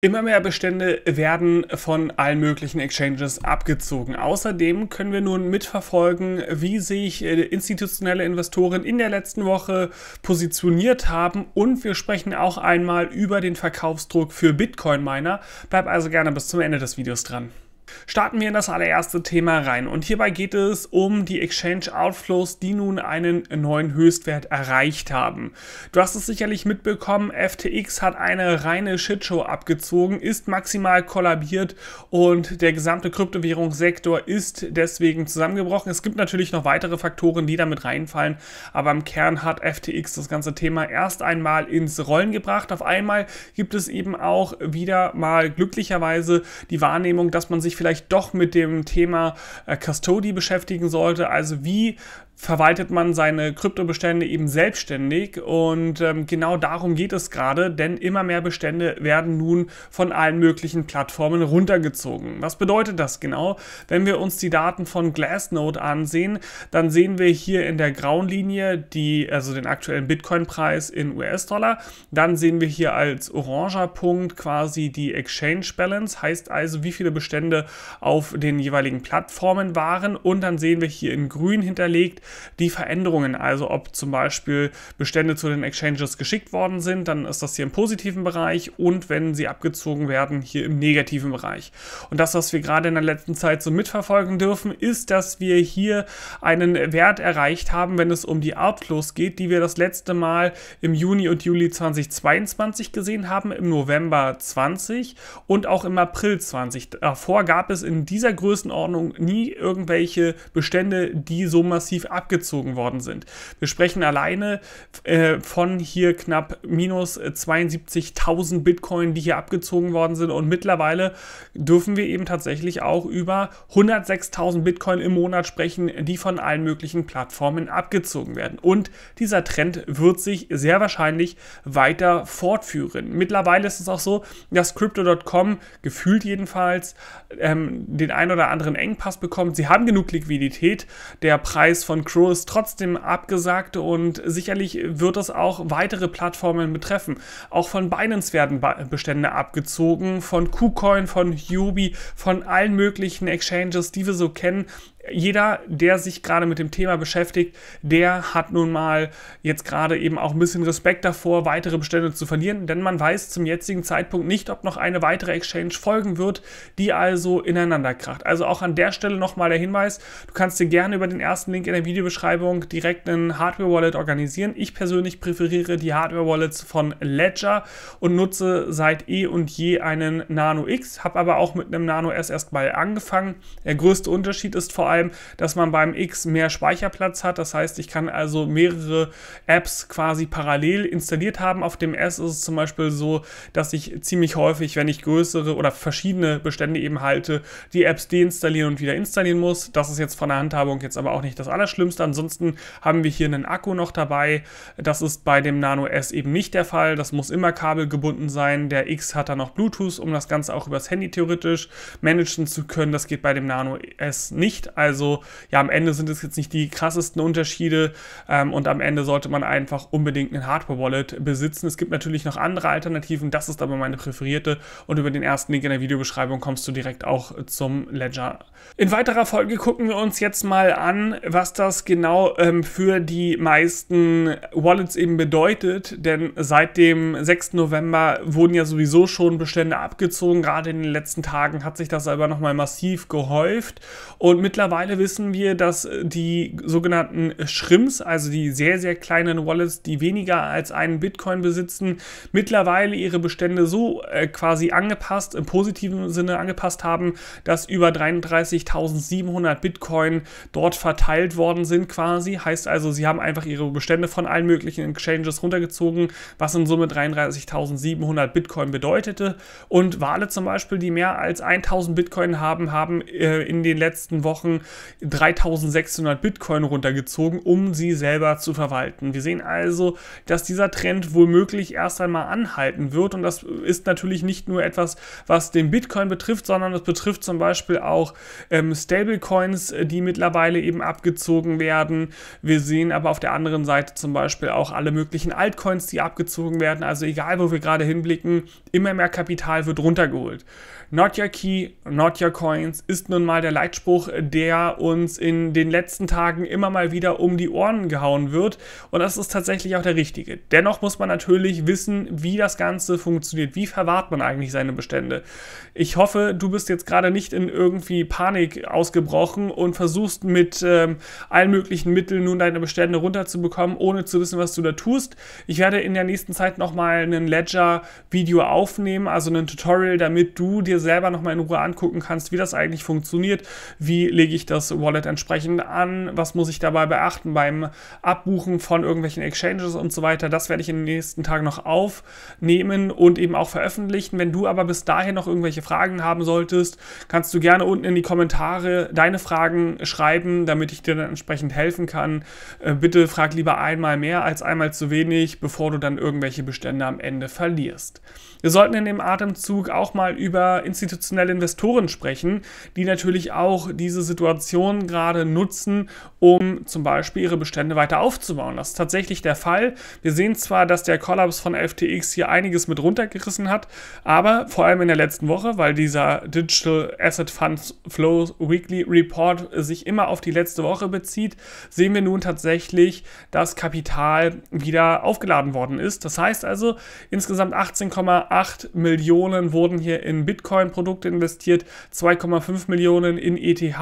Immer mehr Bestände werden von allen möglichen Exchanges abgezogen. Außerdem können wir nun mitverfolgen, wie sich äh, institutionelle Investoren in der letzten Woche positioniert haben. Und wir sprechen auch einmal über den Verkaufsdruck für Bitcoin-Miner. Bleib also gerne bis zum Ende des Videos dran. Starten wir in das allererste Thema rein und hierbei geht es um die Exchange Outflows, die nun einen neuen Höchstwert erreicht haben. Du hast es sicherlich mitbekommen, FTX hat eine reine Shitshow abgezogen, ist maximal kollabiert und der gesamte Kryptowährungssektor ist deswegen zusammengebrochen. Es gibt natürlich noch weitere Faktoren, die damit reinfallen, aber im Kern hat FTX das ganze Thema erst einmal ins Rollen gebracht. Auf einmal gibt es eben auch wieder mal glücklicherweise die Wahrnehmung, dass man sich vielleicht doch mit dem Thema äh, Custody beschäftigen sollte. Also wie verwaltet man seine Kryptobestände eben selbstständig und ähm, genau darum geht es gerade, denn immer mehr Bestände werden nun von allen möglichen Plattformen runtergezogen. Was bedeutet das genau? Wenn wir uns die Daten von Glassnode ansehen, dann sehen wir hier in der grauen Linie die, also den aktuellen Bitcoin-Preis in US-Dollar. Dann sehen wir hier als oranger Punkt quasi die Exchange Balance, heißt also, wie viele Bestände auf den jeweiligen Plattformen waren und dann sehen wir hier in grün hinterlegt, die Veränderungen, also ob zum Beispiel Bestände zu den Exchanges geschickt worden sind, dann ist das hier im positiven Bereich und wenn sie abgezogen werden, hier im negativen Bereich. Und das, was wir gerade in der letzten Zeit so mitverfolgen dürfen, ist, dass wir hier einen Wert erreicht haben, wenn es um die Outflows geht, die wir das letzte Mal im Juni und Juli 2022 gesehen haben, im November 20 und auch im April 20. Davor gab es in dieser Größenordnung nie irgendwelche Bestände, die so massiv abgezogen abgezogen worden sind. Wir sprechen alleine äh, von hier knapp minus 72.000 Bitcoin, die hier abgezogen worden sind. Und mittlerweile dürfen wir eben tatsächlich auch über 106.000 Bitcoin im Monat sprechen, die von allen möglichen Plattformen abgezogen werden. Und dieser Trend wird sich sehr wahrscheinlich weiter fortführen. Mittlerweile ist es auch so, dass Crypto.com gefühlt jedenfalls ähm, den ein oder anderen Engpass bekommt. Sie haben genug Liquidität. Der Preis von Crew ist trotzdem abgesagt und sicherlich wird es auch weitere Plattformen betreffen. Auch von Binance werden Bestände abgezogen, von KuCoin, von Huobi, von allen möglichen Exchanges, die wir so kennen jeder, der sich gerade mit dem Thema beschäftigt, der hat nun mal jetzt gerade eben auch ein bisschen Respekt davor, weitere Bestände zu verlieren, denn man weiß zum jetzigen Zeitpunkt nicht, ob noch eine weitere Exchange folgen wird, die also ineinander kracht. Also auch an der Stelle nochmal der Hinweis, du kannst dir gerne über den ersten Link in der Videobeschreibung direkt einen Hardware-Wallet organisieren. Ich persönlich präferiere die Hardware-Wallets von Ledger und nutze seit eh und je einen Nano X, habe aber auch mit einem Nano S erstmal angefangen. Der größte Unterschied ist vor allem, schreiben, dass man beim X mehr Speicherplatz hat. Das heißt, ich kann also mehrere Apps quasi parallel installiert haben. Auf dem S ist es zum Beispiel so, dass ich ziemlich häufig, wenn ich größere oder verschiedene Bestände eben halte, die Apps deinstallieren und wieder installieren muss. Das ist jetzt von der Handhabung jetzt aber auch nicht das Allerschlimmste. Ansonsten haben wir hier einen Akku noch dabei. Das ist bei dem Nano S eben nicht der Fall. Das muss immer kabelgebunden sein. Der X hat dann noch Bluetooth, um das Ganze auch übers Handy theoretisch managen zu können. Das geht bei dem Nano S nicht. Also also ja, am Ende sind es jetzt nicht die krassesten Unterschiede ähm, und am Ende sollte man einfach unbedingt ein Hardware-Wallet besitzen. Es gibt natürlich noch andere Alternativen, das ist aber meine präferierte und über den ersten Link in der Videobeschreibung kommst du direkt auch zum Ledger. In weiterer Folge gucken wir uns jetzt mal an, was das genau ähm, für die meisten Wallets eben bedeutet, denn seit dem 6. November wurden ja sowieso schon Bestände abgezogen, gerade in den letzten Tagen hat sich das aber nochmal massiv gehäuft und mittlerweile Mittlerweile wissen wir, dass äh, die sogenannten Shrimps, also die sehr, sehr kleinen Wallets, die weniger als einen Bitcoin besitzen, mittlerweile ihre Bestände so äh, quasi angepasst, im positiven Sinne angepasst haben, dass über 33.700 Bitcoin dort verteilt worden sind quasi. Heißt also, sie haben einfach ihre Bestände von allen möglichen Exchanges runtergezogen, was in Summe 33.700 Bitcoin bedeutete. Und Wale zum Beispiel, die mehr als 1.000 Bitcoin haben, haben äh, in den letzten Wochen 3600 Bitcoin runtergezogen, um sie selber zu verwalten. Wir sehen also, dass dieser Trend womöglich erst einmal anhalten wird und das ist natürlich nicht nur etwas, was den Bitcoin betrifft, sondern das betrifft zum Beispiel auch ähm, Stablecoins, die mittlerweile eben abgezogen werden. Wir sehen aber auf der anderen Seite zum Beispiel auch alle möglichen Altcoins, die abgezogen werden. Also egal, wo wir gerade hinblicken, immer mehr Kapital wird runtergeholt. Not your key, not your coins ist nun mal der Leitspruch, der der uns in den letzten Tagen immer mal wieder um die Ohren gehauen wird. Und das ist tatsächlich auch der richtige. Dennoch muss man natürlich wissen, wie das Ganze funktioniert. Wie verwahrt man eigentlich seine Bestände? Ich hoffe, du bist jetzt gerade nicht in irgendwie Panik ausgebrochen und versuchst mit ähm, allen möglichen Mitteln nun deine Bestände runterzubekommen, ohne zu wissen, was du da tust. Ich werde in der nächsten Zeit nochmal einen Ledger-Video aufnehmen, also ein Tutorial, damit du dir selber nochmal in Ruhe angucken kannst, wie das eigentlich funktioniert. Wie lege ich ich das Wallet entsprechend an? Was muss ich dabei beachten beim Abbuchen von irgendwelchen Exchanges und so weiter? Das werde ich in den nächsten Tagen noch aufnehmen und eben auch veröffentlichen. Wenn du aber bis dahin noch irgendwelche Fragen haben solltest, kannst du gerne unten in die Kommentare deine Fragen schreiben, damit ich dir dann entsprechend helfen kann. Äh, bitte frag lieber einmal mehr als einmal zu wenig, bevor du dann irgendwelche Bestände am Ende verlierst. Wir sollten in dem Atemzug auch mal über institutionelle Investoren sprechen, die natürlich auch diese Situation Situation gerade nutzen, um zum Beispiel ihre Bestände weiter aufzubauen. Das ist tatsächlich der Fall. Wir sehen zwar, dass der Kollaps von FTX hier einiges mit runtergerissen hat, aber vor allem in der letzten Woche, weil dieser Digital Asset Funds Flow Weekly Report sich immer auf die letzte Woche bezieht, sehen wir nun tatsächlich, dass Kapital wieder aufgeladen worden ist. Das heißt also, insgesamt 18,8 Millionen wurden hier in Bitcoin-Produkte investiert, 2,5 Millionen in ETH,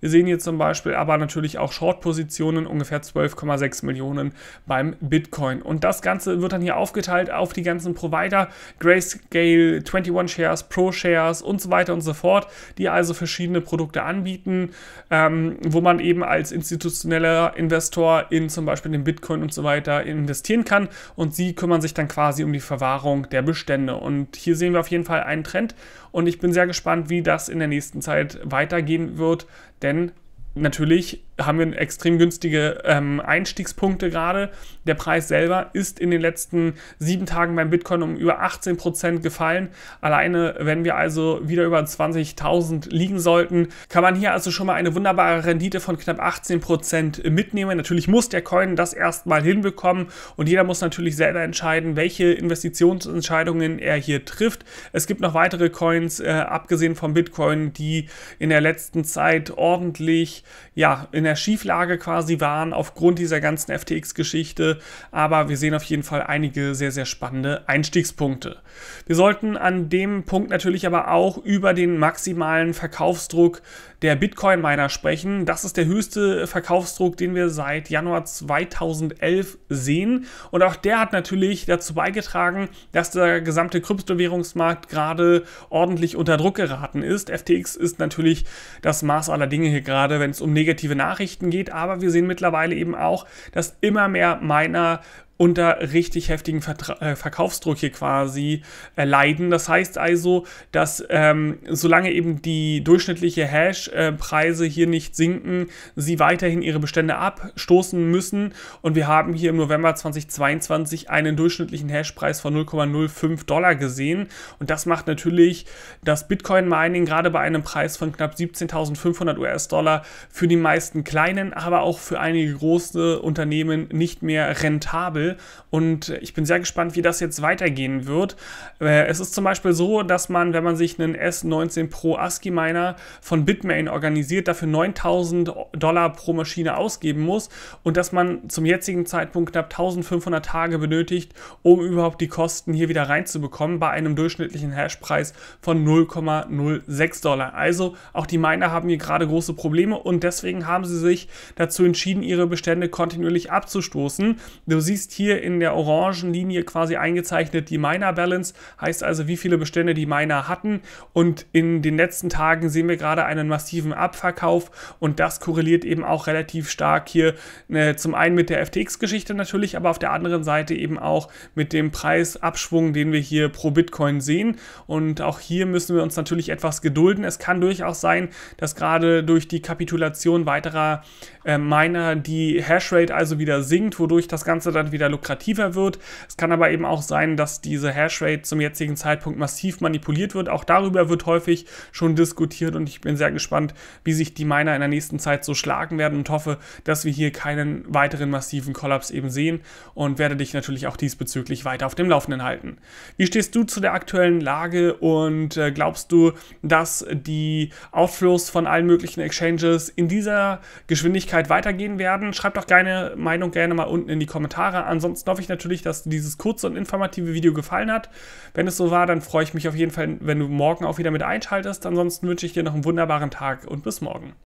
wir sehen hier zum Beispiel aber natürlich auch Short-Positionen, ungefähr 12,6 Millionen beim Bitcoin. Und das Ganze wird dann hier aufgeteilt auf die ganzen Provider, Grayscale, 21 Shares, Pro Shares und so weiter und so fort, die also verschiedene Produkte anbieten, ähm, wo man eben als institutioneller Investor in zum Beispiel den Bitcoin und so weiter investieren kann. Und sie kümmern sich dann quasi um die Verwahrung der Bestände. Und hier sehen wir auf jeden Fall einen Trend und ich bin sehr gespannt, wie das in der nächsten Zeit weitergehen wird, Denn natürlich haben wir extrem günstige ähm, Einstiegspunkte gerade. Der Preis selber ist in den letzten sieben Tagen beim Bitcoin um über 18% Prozent gefallen. Alleine, wenn wir also wieder über 20.000 liegen sollten, kann man hier also schon mal eine wunderbare Rendite von knapp 18% Prozent mitnehmen. Natürlich muss der Coin das erstmal hinbekommen und jeder muss natürlich selber entscheiden, welche Investitionsentscheidungen er hier trifft. Es gibt noch weitere Coins, äh, abgesehen vom Bitcoin, die in der letzten Zeit ordentlich ja, in der Schieflage quasi waren aufgrund dieser ganzen FTX-Geschichte. Aber wir sehen auf jeden Fall einige sehr, sehr spannende Einstiegspunkte. Wir sollten an dem Punkt natürlich aber auch über den maximalen Verkaufsdruck der Bitcoin-Miner sprechen. Das ist der höchste Verkaufsdruck, den wir seit Januar 2011 sehen. Und auch der hat natürlich dazu beigetragen, dass der gesamte Kryptowährungsmarkt gerade ordentlich unter Druck geraten ist. FTX ist natürlich das Maß aller Dinge hier gerade, wenn es wenn es um negative Nachrichten geht. Aber wir sehen mittlerweile eben auch, dass immer mehr Miner unter richtig heftigen Vertra äh, Verkaufsdruck hier quasi äh, leiden. Das heißt also, dass ähm, solange eben die durchschnittliche Hash-Preise hier nicht sinken, sie weiterhin ihre Bestände abstoßen müssen. Und wir haben hier im November 2022 einen durchschnittlichen Hash-Preis von 0,05 Dollar gesehen. Und das macht natürlich das Bitcoin-Mining gerade bei einem Preis von knapp 17.500 US-Dollar für die meisten kleinen, aber auch für einige große Unternehmen nicht mehr rentabel will. Und ich bin sehr gespannt, wie das jetzt weitergehen wird. Äh, es ist zum Beispiel so, dass man, wenn man sich einen S19 Pro ASCII Miner von Bitmain organisiert, dafür 9000 Dollar pro Maschine ausgeben muss und dass man zum jetzigen Zeitpunkt knapp 1500 Tage benötigt, um überhaupt die Kosten hier wieder reinzubekommen bei einem durchschnittlichen Hashpreis von 0,06 Dollar. Also auch die Miner haben hier gerade große Probleme und deswegen haben sie sich dazu entschieden, ihre Bestände kontinuierlich abzustoßen. Du siehst hier in der orangen Linie quasi eingezeichnet die Miner Balance, heißt also, wie viele Bestände die Miner hatten. Und in den letzten Tagen sehen wir gerade einen massiven Abverkauf und das korreliert eben auch relativ stark hier äh, zum einen mit der FTX-Geschichte natürlich, aber auf der anderen Seite eben auch mit dem Preisabschwung, den wir hier pro Bitcoin sehen. Und auch hier müssen wir uns natürlich etwas gedulden. Es kann durchaus sein, dass gerade durch die Kapitulation weiterer äh, Miner die Hashrate also wieder sinkt, wodurch das Ganze dann wieder wieder lukrativer wird. Es kann aber eben auch sein, dass diese Hashrate zum jetzigen Zeitpunkt massiv manipuliert wird. Auch darüber wird häufig schon diskutiert und ich bin sehr gespannt, wie sich die Miner in der nächsten Zeit so schlagen werden und hoffe, dass wir hier keinen weiteren massiven Kollaps eben sehen und werde dich natürlich auch diesbezüglich weiter auf dem Laufenden halten. Wie stehst du zu der aktuellen Lage und äh, glaubst du, dass die Outflows von allen möglichen Exchanges in dieser Geschwindigkeit weitergehen werden? Schreib doch deine Meinung gerne mal unten in die Kommentare an Ansonsten hoffe ich natürlich, dass dieses kurze und informative Video gefallen hat. Wenn es so war, dann freue ich mich auf jeden Fall, wenn du morgen auch wieder mit einschaltest. Ansonsten wünsche ich dir noch einen wunderbaren Tag und bis morgen.